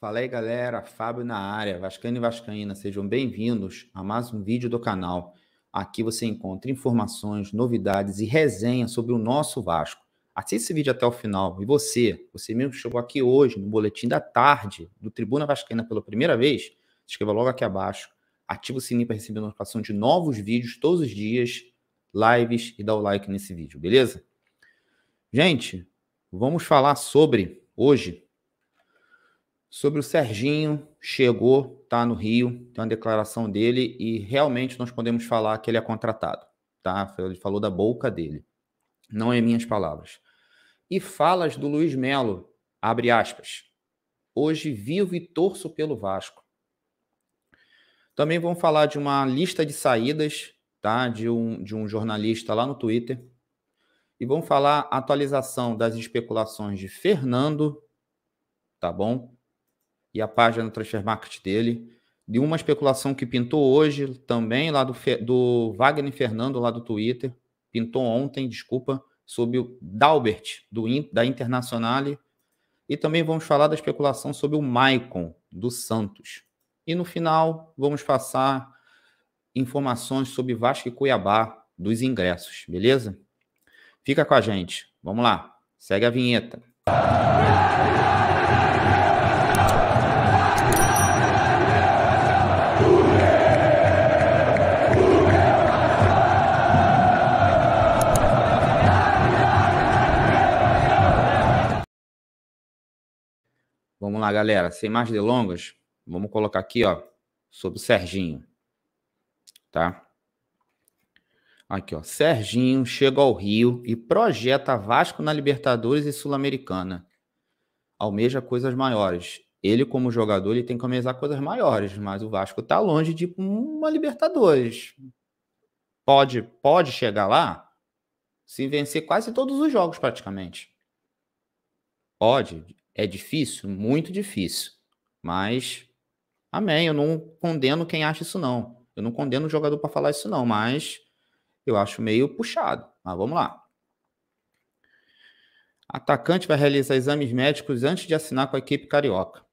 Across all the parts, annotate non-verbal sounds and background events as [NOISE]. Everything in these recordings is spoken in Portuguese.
Fala aí, galera. Fábio na área. vascaína e Vascaína, sejam bem-vindos a mais um vídeo do canal. Aqui você encontra informações, novidades e resenha sobre o nosso Vasco. Assista esse vídeo até o final. E você, você mesmo que chegou aqui hoje no boletim da tarde do Tribuna Vascaína pela primeira vez, se inscreva logo aqui abaixo. Ativa o sininho para receber notificação de novos vídeos todos os dias, lives e dá o like nesse vídeo, beleza? Gente, vamos falar sobre hoje Sobre o Serginho, chegou, tá no Rio, tem uma declaração dele e realmente nós podemos falar que ele é contratado, tá? Ele falou da boca dele, não é minhas palavras. E falas do Luiz Melo, abre aspas. Hoje vivo e torço pelo Vasco. Também vamos falar de uma lista de saídas, tá? De um, de um jornalista lá no Twitter. E vamos falar atualização das especulações de Fernando, tá bom? e a página do Transfer Market dele. De uma especulação que pintou hoje também lá do, do Wagner Fernando, lá do Twitter. Pintou ontem, desculpa, sobre o Dalbert, do, da Internazionale. E também vamos falar da especulação sobre o Maicon, do Santos. E no final, vamos passar informações sobre Vasco e Cuiabá, dos ingressos, beleza? Fica com a gente. Vamos lá. Segue a vinheta. Vamos lá, galera. Sem mais delongas, vamos colocar aqui, ó, sobre o Serginho. Tá? Aqui, ó. Serginho chega ao Rio e projeta Vasco na Libertadores e Sul-Americana. Almeja coisas maiores. Ele, como jogador, ele tem que almejar coisas maiores, mas o Vasco tá longe de uma Libertadores. Pode, pode chegar lá se vencer quase todos os jogos, praticamente. Pode. É difícil? Muito difícil. Mas, amém, eu não condeno quem acha isso não. Eu não condeno o jogador para falar isso não, mas eu acho meio puxado. Mas vamos lá. Atacante vai realizar exames médicos antes de assinar com a equipe carioca.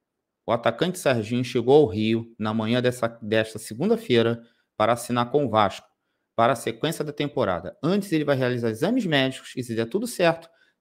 O atacante Serginho chegou ao Rio na manhã dessa, desta segunda-feira para assinar com o Vasco para a sequência da temporada. Antes ele vai realizar exames médicos e se der tudo certo,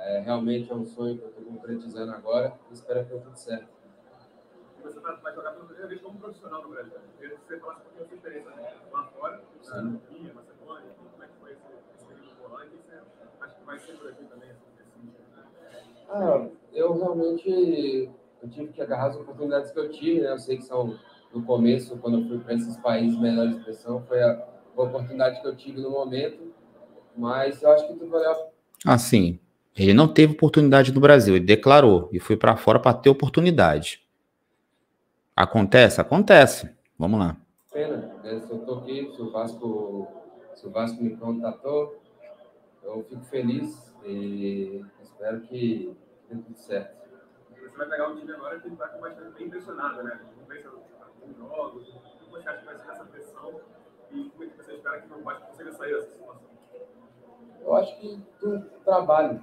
É, realmente é um sonho que eu estou concretizando agora e espero que dê tudo certo. Você vai jogar pela primeira vez como profissional no Brasil. Eu queria que você falasse um pouquinho da sua experiência né? lá fora, na Turquia, Macedônia, como é que foi esse, período por lá e você acha que vai ser por aqui também? Assim, né? Ah, eu realmente eu tive que agarrar as oportunidades que eu tive, né? Eu sei que são no começo, quando eu fui para esses países menor expressão, foi a, a oportunidade que eu tive no momento, mas eu acho que tudo valeu. Ah, sim. Ele não teve oportunidade no Brasil, ele declarou e foi para fora para ter oportunidade. Acontece? Acontece. Vamos lá. Pena, né? eu estou aqui, se o Vasco, se o Vasco me contatou, eu fico feliz e espero que dê tudo certo. Você vai pegar um time agora que tá está bastante bem pressionado, né? Não pensa tipo, em jogos, como você acha que vai ser essa pressão e como é que você espera que o Vasco consiga sair dessa situação? Eu acho que um trabalho,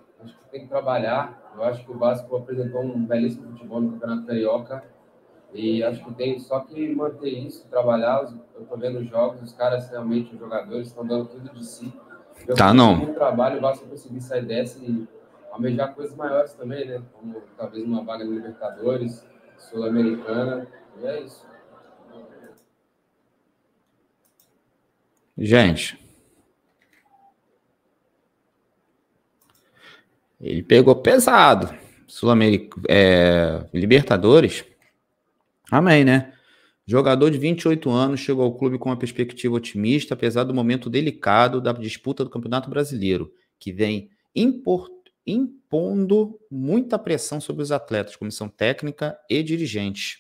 tem que trabalhar. Eu acho que o Vasco apresentou um belíssimo futebol no Campeonato Carioca. E acho que tem só que manter isso, trabalhar. Eu tô vendo os jogos, os caras realmente, os jogadores, estão dando tudo de si. Eu tá, não. Um trabalho, o Vasco conseguir sair dessa e almejar coisas maiores também, né? Como talvez uma vaga no Libertadores, Sul-Americana. E é isso. Gente, Ele pegou pesado. Sul-Americano, é, Libertadores. Amém, né? Jogador de 28 anos chegou ao clube com uma perspectiva otimista, apesar do momento delicado da disputa do Campeonato Brasileiro, que vem impondo muita pressão sobre os atletas, comissão técnica e dirigentes.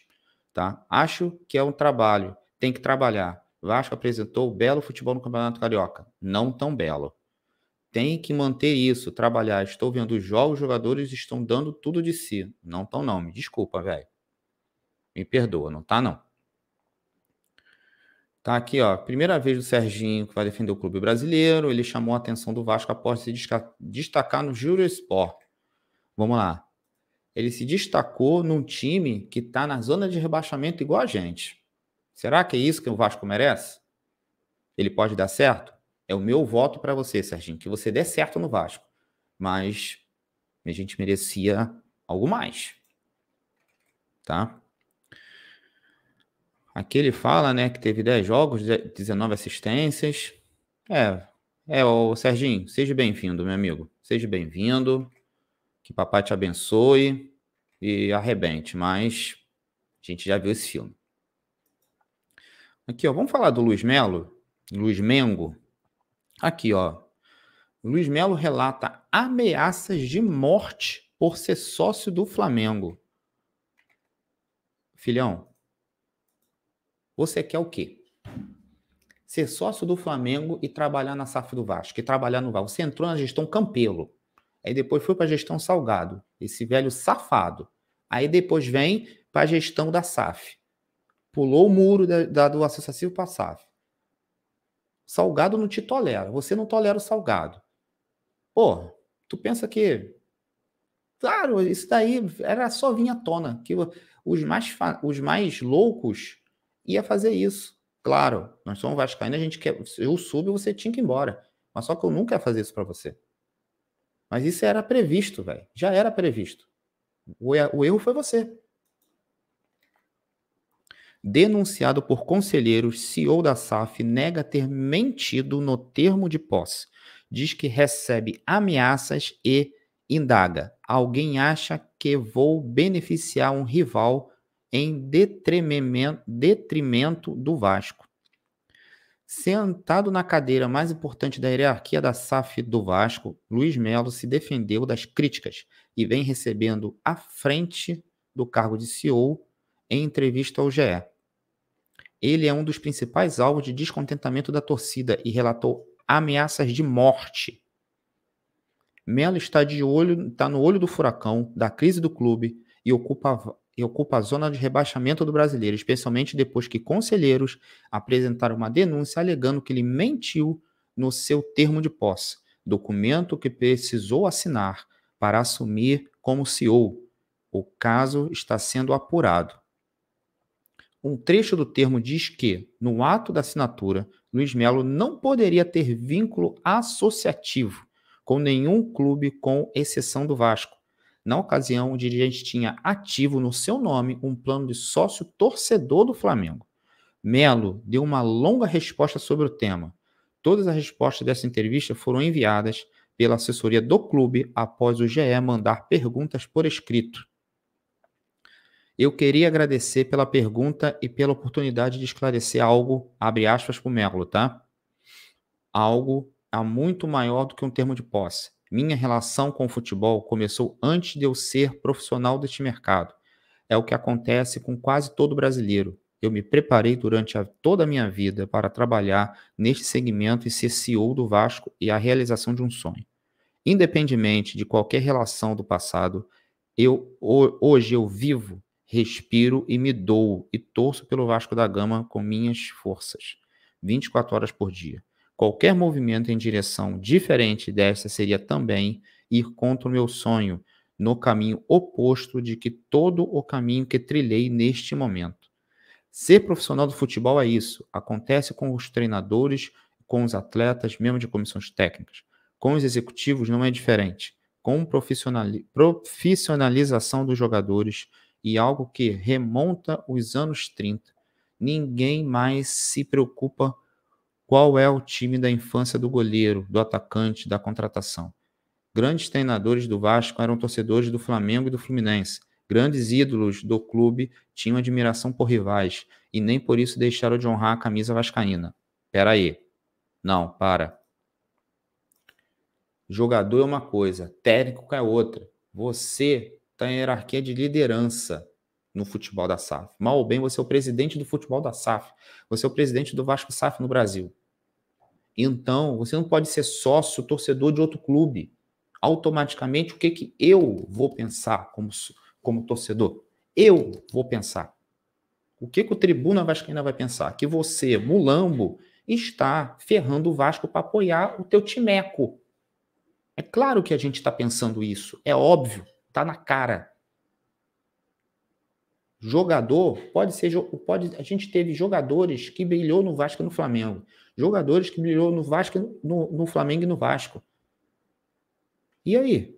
Tá? Acho que é um trabalho, tem que trabalhar. Vasco apresentou belo futebol no Campeonato Carioca, não tão belo tem que manter isso, trabalhar. Estou vendo os jogos, os jogadores estão dando tudo de si. Não estão, não. Me desculpa, velho. Me perdoa, não tá, não. Tá aqui, ó. Primeira vez do Serginho que vai defender o clube brasileiro. Ele chamou a atenção do Vasco após se destacar no Sport. Vamos lá. Ele se destacou num time que está na zona de rebaixamento igual a gente. Será que é isso que o Vasco merece? Ele pode dar certo? É o meu voto para você, Serginho, que você dê certo no Vasco. Mas a gente merecia algo mais. Tá? Aqui ele fala, né, que teve 10 jogos, 19 assistências. É, é, o Serginho, seja bem-vindo, meu amigo. Seja bem-vindo. Que papai te abençoe e arrebente, mas a gente já viu esse filme. Aqui, ó, vamos falar do Luiz Melo, Luiz Mengo. Aqui, ó. Luiz Melo relata ameaças de morte por ser sócio do Flamengo. Filhão, você quer o quê? Ser sócio do Flamengo e trabalhar na SAF do Vasco, e trabalhar no Vasco. Você entrou na gestão Campelo, aí depois foi para a gestão Salgado, esse velho safado. Aí depois vem para a gestão da SAF. Pulou o muro da, da do associativo para a SAF. Salgado não te tolera. Você não tolera o salgado. Pô, tu pensa que. Claro, isso daí era só vinha à tona. Que os mais, fa... os mais loucos ia fazer isso. Claro, nós somos vascaínos, a gente quer. Eu subo você tinha que ir embora. Mas só que eu nunca ia fazer isso para você. Mas isso era previsto, velho. Já era previsto. O erro foi você denunciado por conselheiros, CEO da SAF nega ter mentido no termo de posse. Diz que recebe ameaças e indaga. Alguém acha que vou beneficiar um rival em detrimento do Vasco. Sentado na cadeira mais importante da hierarquia da SAF do Vasco, Luiz Melo se defendeu das críticas e vem recebendo à frente do cargo de CEO em entrevista ao GE. Ele é um dos principais alvos de descontentamento da torcida e relatou ameaças de morte. Melo está de olho, está no olho do furacão, da crise do clube e ocupa, e ocupa a zona de rebaixamento do brasileiro, especialmente depois que conselheiros apresentaram uma denúncia alegando que ele mentiu no seu termo de posse, documento que precisou assinar para assumir como CEO. O caso está sendo apurado um trecho do termo diz que, no ato da assinatura, Luiz Melo não poderia ter vínculo associativo com nenhum clube, com exceção do Vasco. Na ocasião, o dirigente tinha ativo no seu nome um plano de sócio torcedor do Flamengo. Melo deu uma longa resposta sobre o tema. Todas as respostas dessa entrevista foram enviadas pela assessoria do clube após o GE mandar perguntas por escrito. Eu queria agradecer pela pergunta e pela oportunidade de esclarecer algo, abre aspas para o Melo, tá? Algo a muito maior do que um termo de posse. Minha relação com o futebol começou antes de eu ser profissional deste mercado. É o que acontece com quase todo brasileiro. Eu me preparei durante a, toda a minha vida para trabalhar neste segmento e ser CEO do Vasco e a realização de um sonho. Independentemente de qualquer relação do passado, eu hoje eu vivo respiro e me dou e torço pelo Vasco da Gama com minhas forças, 24 horas por dia. Qualquer movimento em direção diferente dessa seria também ir contra o meu sonho, no caminho oposto de que todo o caminho que trilhei neste momento. Ser profissional do futebol é isso. Acontece com os treinadores, com os atletas, mesmo de comissões técnicas. Com os executivos não é diferente. Com profissionalização dos jogadores, e algo que remonta os anos 30. Ninguém mais se preocupa qual é o time da infância do goleiro, do atacante, da contratação. Grandes treinadores do Vasco eram torcedores do Flamengo e do Fluminense. Grandes ídolos do clube tinham admiração por rivais e nem por isso deixaram de honrar a camisa vascaína. Pera aí. Não, para. Jogador é uma coisa, técnico é outra. Você está em hierarquia de liderança no futebol da SAF. Mal ou bem, você é o presidente do futebol da SAF. Você é o presidente do Vasco SAF no Brasil. Então, você não pode ser sócio, torcedor de outro clube. Automaticamente, o que, que eu vou pensar como, como torcedor? Eu vou pensar. O que, que o Tribuna Vascaína vai pensar? Que você, mulambo, está ferrando o Vasco para apoiar o teu timeco. É claro que a gente está pensando isso, é óbvio. Tá na cara. Jogador pode ser pode a gente teve jogadores que brilhou no Vasco e no Flamengo, jogadores que brilhou no Vasco no, no Flamengo e no Vasco. E aí?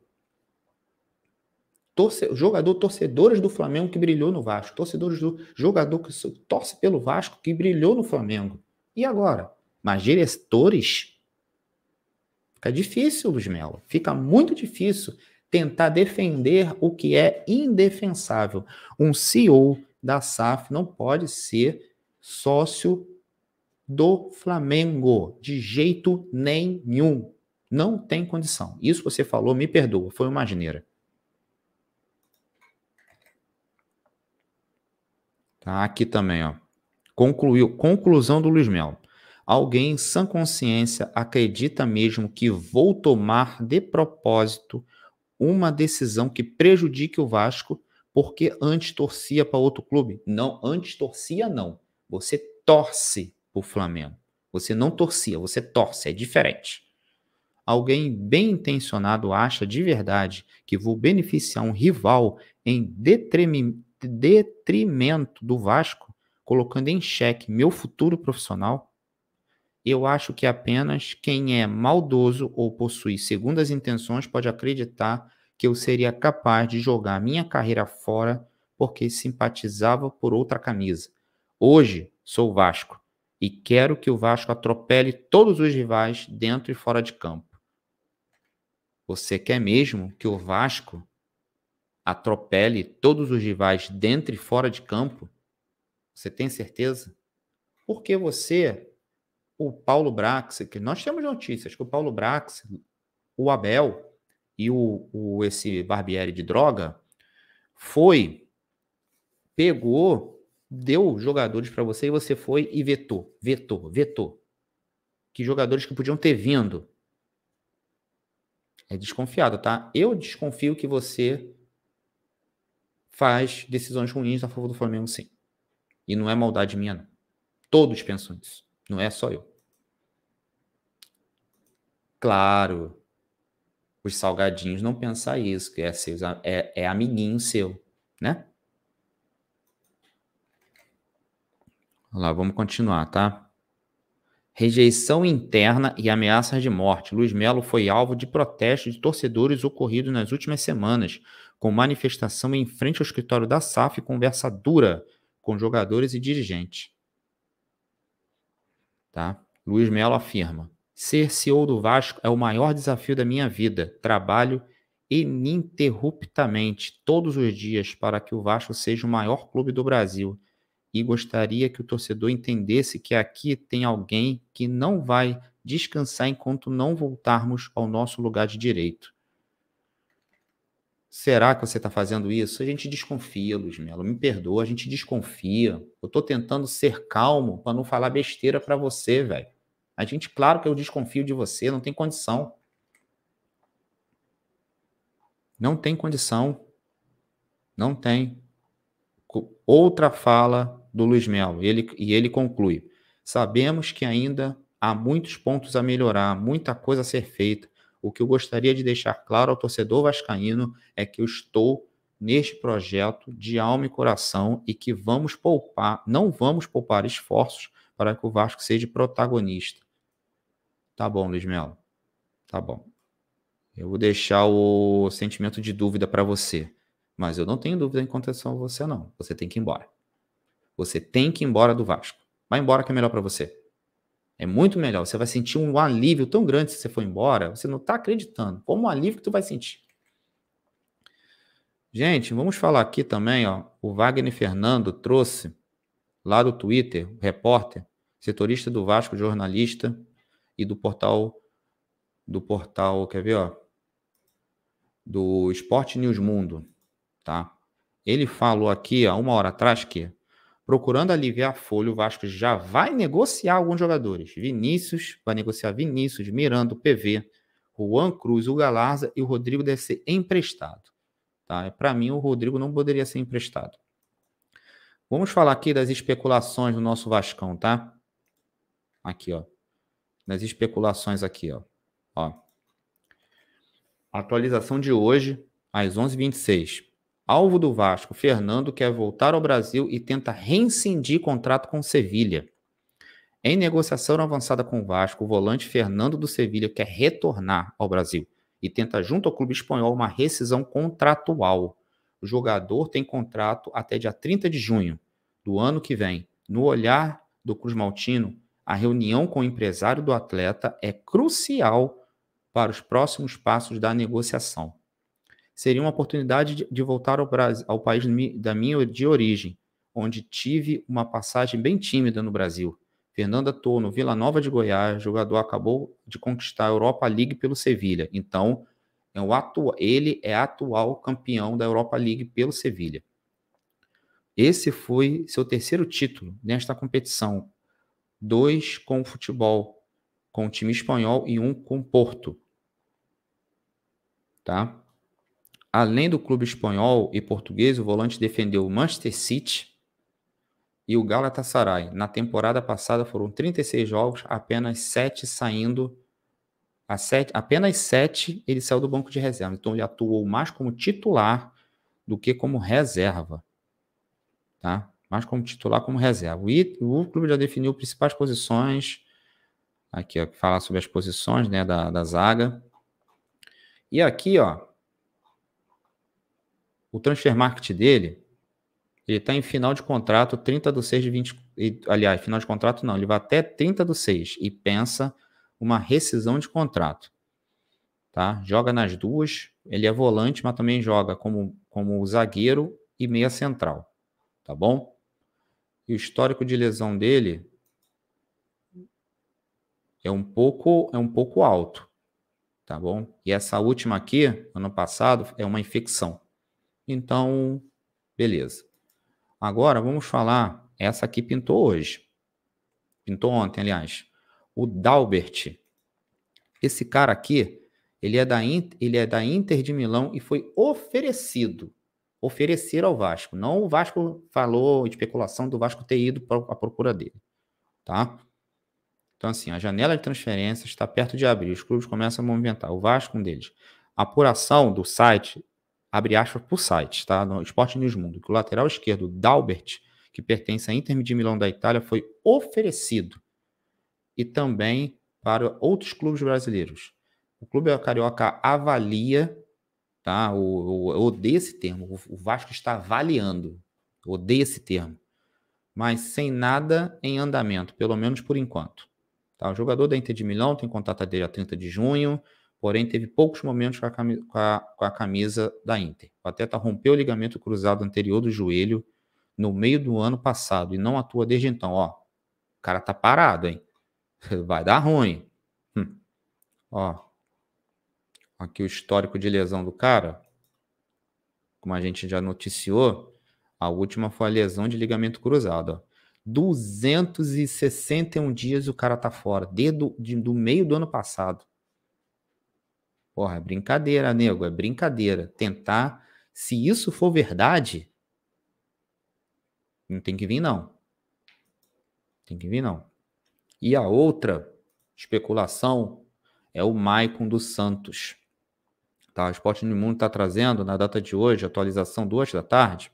Torce, jogador torcedores do Flamengo que brilhou no Vasco, torcedores do jogador que torce pelo Vasco que brilhou no Flamengo. E agora? Mas diretores Fica difícil, Luiz Melo. Fica muito difícil tentar defender o que é indefensável. Um CEO da SAF não pode ser sócio do Flamengo, de jeito nenhum. Não tem condição. Isso você falou, me perdoa, foi uma geneira. Tá aqui também, ó. Concluiu, conclusão do Luiz Melo. Alguém sem sã consciência acredita mesmo que vou tomar de propósito uma decisão que prejudique o Vasco porque antes torcia para outro clube. Não, antes torcia não. Você torce para o Flamengo. Você não torcia, você torce, é diferente. Alguém bem intencionado acha de verdade que vou beneficiar um rival em detrimento do Vasco, colocando em xeque meu futuro profissional? Eu acho que apenas quem é maldoso ou possui segundas intenções pode acreditar que eu seria capaz de jogar minha carreira fora porque simpatizava por outra camisa. Hoje sou Vasco e quero que o Vasco atropele todos os rivais dentro e fora de campo. Você quer mesmo que o Vasco atropele todos os rivais dentro e fora de campo? Você tem certeza? Porque você o Paulo Brax, que nós temos notícias que o Paulo Brax, o Abel e o, o esse Barbieri de droga foi, pegou, deu jogadores para você e você foi e vetou, vetou, vetou. Que jogadores que podiam ter vindo. É desconfiado, tá? Eu desconfio que você faz decisões ruins a favor do Flamengo, sim. E não é maldade minha, não. Todos pensam isso. Não é só eu. Claro. Os salgadinhos não pensam isso, que é, seu é, é amiguinho seu, né? Vamos lá, vamos continuar, tá? Rejeição interna e ameaças de morte. Luiz Melo foi alvo de protesto de torcedores ocorrido nas últimas semanas, com manifestação em frente ao escritório da SAF e conversa dura com jogadores e dirigentes. Tá? Luiz Melo afirma: Ser CEO do Vasco é o maior desafio da minha vida. Trabalho ininterruptamente todos os dias para que o Vasco seja o maior clube do Brasil. E gostaria que o torcedor entendesse que aqui tem alguém que não vai descansar enquanto não voltarmos ao nosso lugar de direito. Será que você está fazendo isso? A gente desconfia, Luiz Melo. Me perdoa, a gente desconfia. Eu estou tentando ser calmo para não falar besteira para você, velho. A gente, claro que eu desconfio de você, não tem condição. Não tem condição. Não tem. Outra fala do Luiz Melo, ele, e ele conclui: Sabemos que ainda há muitos pontos a melhorar, muita coisa a ser feita. O que eu gostaria de deixar claro ao torcedor vascaíno é que eu estou neste projeto de alma e coração e que vamos poupar, não vamos poupar esforços para que o Vasco seja protagonista. Tá bom, Luiz Melo. Tá bom. Eu vou deixar o sentimento de dúvida para você. Mas eu não tenho dúvida em contação a você, não. Você tem que ir embora. Você tem que ir embora do Vasco. Vai embora que é melhor para você. É muito melhor. Você vai sentir um alívio tão grande se você for embora. Você não está acreditando. Como um alívio que tu vai sentir. Gente, vamos falar aqui também, ó. O Wagner Fernando trouxe lá do Twitter, repórter, setorista do Vasco, jornalista, e do portal do portal, quer ver, ó, do Esporte News Mundo, tá? Ele falou aqui, há uma hora atrás que procurando aliviar a folha, o Vasco já vai negociar alguns jogadores. Vinícius vai negociar Vinícius, Miranda, PV, Juan Cruz, o Galarza e o Rodrigo deve ser emprestado, tá? É, Para mim o Rodrigo não poderia ser emprestado. Vamos falar aqui das especulações do nosso Vascão, tá? Aqui, ó nas especulações aqui, ó. ó. Atualização de hoje, às 11h26. Alvo do Vasco, Fernando quer voltar ao Brasil e tenta reincindir contrato com Sevilha. Em negociação avançada com o Vasco, o volante Fernando do Sevilha quer retornar ao Brasil e tenta, junto ao clube espanhol, uma rescisão contratual. O jogador tem contrato até dia 30 de junho do ano que vem. No olhar do Cruz Maltino, a reunião com o empresário do atleta é crucial para os próximos passos da negociação. Seria uma oportunidade de voltar ao, Brasil, ao país da minha de origem, onde tive uma passagem bem tímida no Brasil. Fernanda Torno, Vila Nova de Goiás, jogador acabou de conquistar a Europa League pelo Sevilha. Então, é o ele é atual campeão da Europa League pelo Sevilha. Esse foi seu terceiro título nesta competição, dois com o futebol, com o time espanhol e um com o Porto. Tá? Além do clube espanhol e português, o volante defendeu o Manchester City e o Galatasaray. Na temporada passada foram 36 jogos, apenas 7 saindo. A 7, apenas 7 ele saiu do banco de reserva. Então ele atuou mais como titular do que como reserva. Tá? mas como titular, como reserva. O, o clube já definiu principais posições, aqui, ó, falar sobre as posições, né, da, da zaga. E aqui, ó, o transfer market dele, ele está em final de contrato 30 do 6 de 20. Aliás, final de contrato não, ele vai até 30 do 6 e pensa uma rescisão de contrato. Tá? Joga nas duas, ele é volante, mas também joga como, como zagueiro e meia central. Tá bom? e o histórico de lesão dele é um pouco é um pouco alto, tá bom? E essa última aqui, ano passado, é uma infecção. Então, beleza. Agora vamos falar essa aqui pintou hoje. Pintou ontem, aliás. O Dalbert. Esse cara aqui, ele é da Inter, ele é da Inter de Milão e foi oferecido oferecer ao Vasco. Não o Vasco falou especulação do Vasco ter ido à procura dele, tá? Então, assim, a janela de transferência está perto de abrir. Os clubes começam a movimentar. O Vasco, um deles. A apuração do site, abre aspas por site, tá? No Esporte News Mundo, que o lateral esquerdo, Dalbert, que pertence à Inter de Milão da Itália, foi oferecido. E também para outros clubes brasileiros. O clube carioca avalia Tá? Eu, odeio esse termo. O Vasco está avaliando. Eu odeio esse termo. Mas sem nada em andamento, pelo menos por enquanto. Tá? O jogador da Inter de Milão tem contato dele a 30 de junho, porém teve poucos momentos com a, camisa, com a, com a camisa da Inter. O atleta rompeu o ligamento cruzado anterior do joelho no meio do ano passado e não atua desde então. Ó, o cara tá parado, hein? [LAUGHS] Vai dar ruim. Hum. Ó, aqui o histórico de lesão do cara, como a gente já noticiou, a última foi a lesão de ligamento cruzado. Ó. 261 dias o cara tá fora, desde de, do meio do ano passado. Porra, é brincadeira, nego, é brincadeira. Tentar, se isso for verdade, não tem que vir, não. Tem que vir, não. E a outra especulação é o Maicon dos Santos. Tá? O Esporte no Mundo está trazendo, na data de hoje, atualização duas da tarde.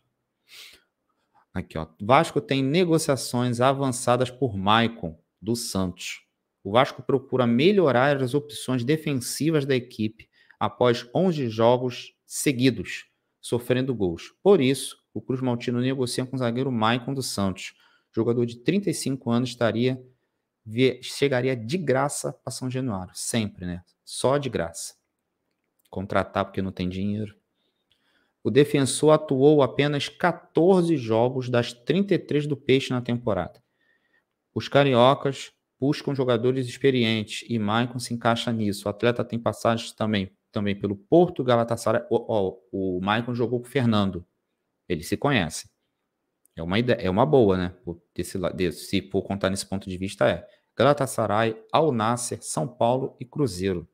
Aqui, ó. Vasco tem negociações avançadas por Maicon, do Santos. O Vasco procura melhorar as opções defensivas da equipe após 11 jogos seguidos, sofrendo gols. Por isso, o Cruz Maltino negocia com o zagueiro Maicon do Santos. jogador de 35 anos estaria chegaria de graça a São Januário, sempre, né? Só de graça contratar porque não tem dinheiro. O defensor atuou apenas 14 jogos das 33 do Peixe na temporada. Os cariocas buscam jogadores experientes e Maicon se encaixa nisso. O atleta tem passagens também, também pelo Porto, Galatasaray. O, o, o Maicon jogou com o Fernando. Ele se conhece. É uma ideia, é uma boa, né? Desse, desse, se for contar nesse ponto de vista, é. Galatasaray, Al Nasser, São Paulo e Cruzeiro.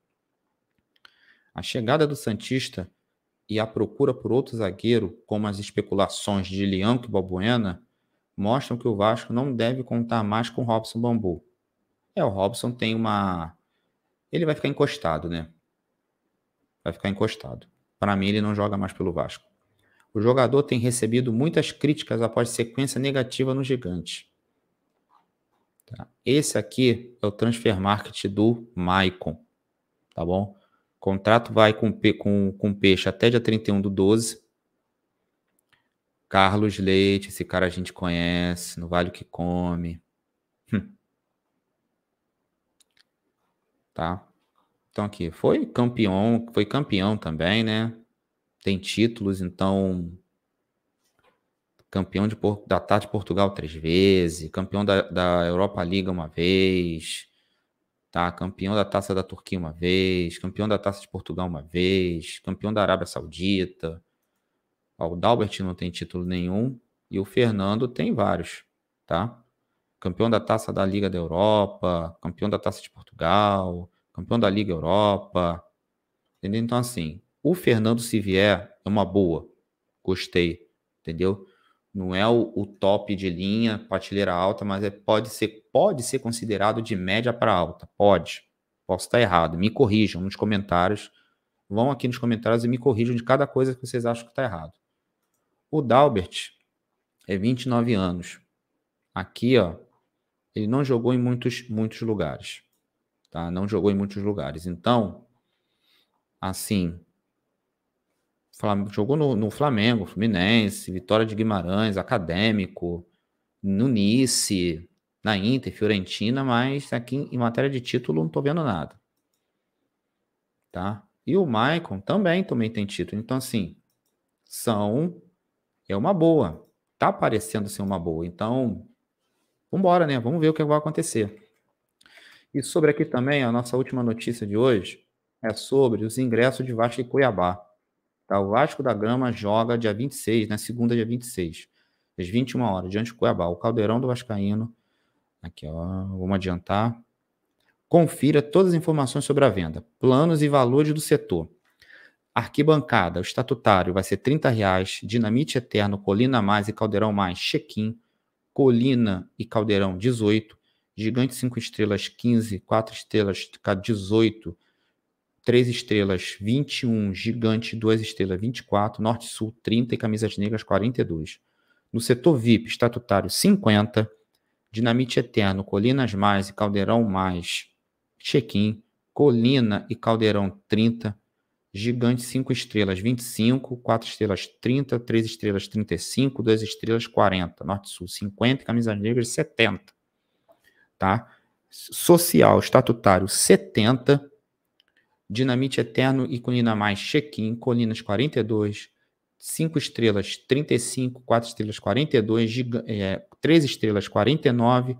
A chegada do Santista e a procura por outro zagueiro, como as especulações de Lianco e Balbuena, mostram que o Vasco não deve contar mais com Robson Bambu. É, o Robson tem uma. Ele vai ficar encostado, né? Vai ficar encostado. Para mim, ele não joga mais pelo Vasco. O jogador tem recebido muitas críticas após sequência negativa no Gigante. Tá? Esse aqui é o transfer market do Maicon. Tá bom? Contrato vai com, com, com peixe até dia 31 do 12. Carlos Leite, esse cara a gente conhece, no vale o que come. Hum. Tá? Então aqui, foi campeão, foi campeão também, né? Tem títulos, então campeão de, da TAT de Portugal três vezes, campeão da, da Europa Liga uma vez, tá? Campeão da Taça da Turquia uma vez, campeão da Taça de Portugal uma vez, campeão da Arábia Saudita. Ó, o Dalbert não tem título nenhum e o Fernando tem vários, tá? Campeão da Taça da Liga da Europa, campeão da Taça de Portugal, campeão da Liga Europa. Entendeu? Então assim, o Fernando se vier é uma boa. Gostei, entendeu? não é o, o, top de linha, prateleira alta, mas é, pode, ser, pode ser considerado de média para alta. Pode. Posso estar errado. Me corrijam nos comentários. Vão aqui nos comentários e me corrijam de cada coisa que vocês acham que está errado. O Dalbert é 29 anos. Aqui, ó, ele não jogou em muitos, muitos lugares. Tá? Não jogou em muitos lugares. Então, assim, jogou no, no, Flamengo, Fluminense, Vitória de Guimarães, Acadêmico, no Nice, na Inter, Fiorentina, mas aqui em matéria de título não tô vendo nada. Tá? E o Maicon também, também tem título. Então, assim, são. É uma boa. Tá parecendo ser assim, uma boa. Então, vambora, né? Vamos ver o que vai acontecer. E sobre aqui também, a nossa última notícia de hoje é sobre os ingressos de Vasco e Cuiabá. Tá? O Vasco da Gama joga dia 26, na né? segunda, dia 26, às 21 horas, diante do Cuiabá. O Caldeirão do Vascaíno. Aqui, ó, vamos adiantar. Confira todas as informações sobre a venda, planos e valores do setor. Arquibancada, o estatutário vai ser R$ 30,00, Dinamite Eterno, Colina Mais e Caldeirão Mais, check-in, Colina e Caldeirão 18, Gigante 5 estrelas 15, 4 estrelas 18, 3 estrelas 21, gigante 2 estrelas 24, norte sul 30 e camisas negras 42. No setor VIP estatutário 50, dinamite eterno, colinas mais e caldeirão mais, check-in, colina e caldeirão 30, gigante 5 estrelas 25, 4 estrelas 30, 3 estrelas 35, 2 estrelas 40, norte sul 50 e camisas negras 70. Tá? Social estatutário 70 Dinamite Eterno e Colina Mais, check-in, Colinas 42, 5 estrelas 35, 4 estrelas 42, giga, é, 3 estrelas 49,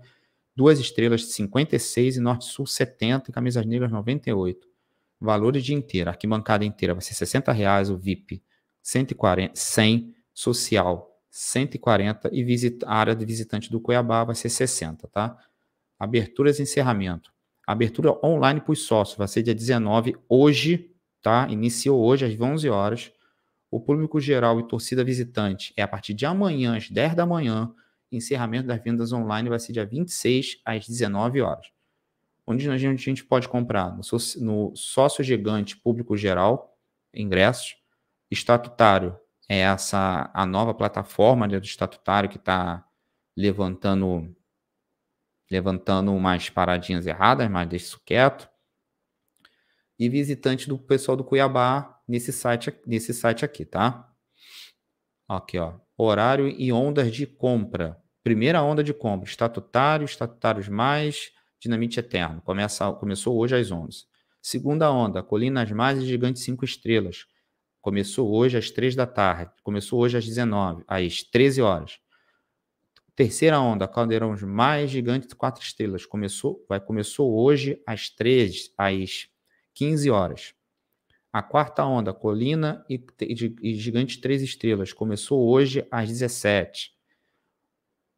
2 estrelas 56 e Norte-Sul 70 e Camisas Negras 98. Valores de inteira, arquibancada inteira vai ser 60 reais, o VIP 140, 100, social 140 e área de visitante do Cuiabá vai ser 60, tá? Aberturas e encerramento abertura online para os sócios. Vai ser dia 19, hoje, tá? Iniciou hoje, às 11 horas. O público geral e torcida visitante é a partir de amanhã, às 10 da manhã. Encerramento das vendas online vai ser dia 26, às 19 horas. Onde a gente pode comprar? No, sócio, gigante público geral, ingressos. Estatutário é essa a nova plataforma né, do estatutário que está levantando levantando umas paradinhas erradas, mas deixa isso quieto. E visitante do pessoal do Cuiabá nesse site, nesse site aqui, tá? Aqui, ó. Horário e ondas de compra. Primeira onda de compra, estatutário, estatutários mais, dinamite eterno. Começa, começou hoje às 11. Segunda onda, colinas mais e gigante 5 estrelas. Começou hoje às 3 da tarde. Começou hoje às 19, às 13 horas. Terceira onda, caldeirão mais gigante de quatro estrelas. Começou, vai, começou hoje às 3, às 15 horas. A quarta onda, colina e, e gigante três estrelas. Começou hoje às 17.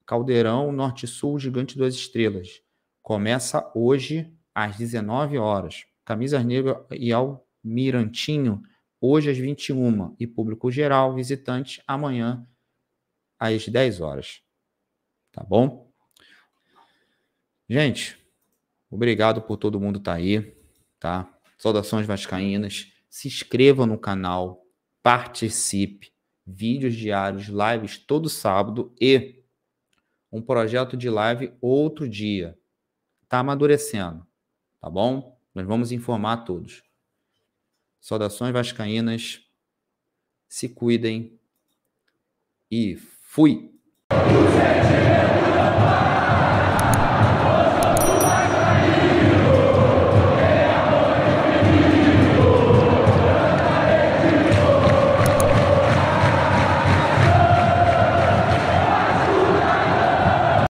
Caldeirão Norte-Sul, gigante duas estrelas. Começa hoje às 19 horas. Camisas Negras e Almirantinho, hoje às 21. E público geral, visitante, amanhã às 10 horas. Tá bom? Gente, obrigado por todo mundo estar tá aí, tá? Saudações vascaínas. Se inscreva no canal, participe. Vídeos diários, lives todo sábado e um projeto de live outro dia. Tá amadurecendo, tá bom? Nós vamos informar a todos. Saudações vascaínas. Se cuidem e fui. Yeah.